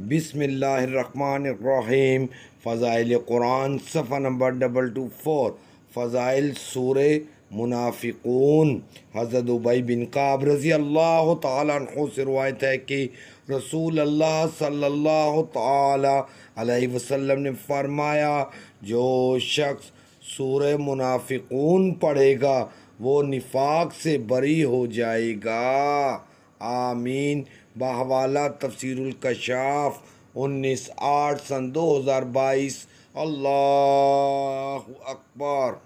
बिसमीम फ़ज़ाइल कुरान सफ़ा नंबर डबल टू फोर फ़ज़ाइल सूर मुनाफिकून हज़रत उबई बिन काब रज़ी अल्लाह तु से रवायत है कि रसूल अल्लाह सल्लल्लाहु अलैहि वसल्लम ने फरमाया जो शख्स सूर मुनाफिकून पढ़ेगा वो निफाक से बरी हो जाएगा आमीन बाहवाला तफसरकशाफ उन्नीस आठ सन दो हज़ार बाईस अल्लाह अकबर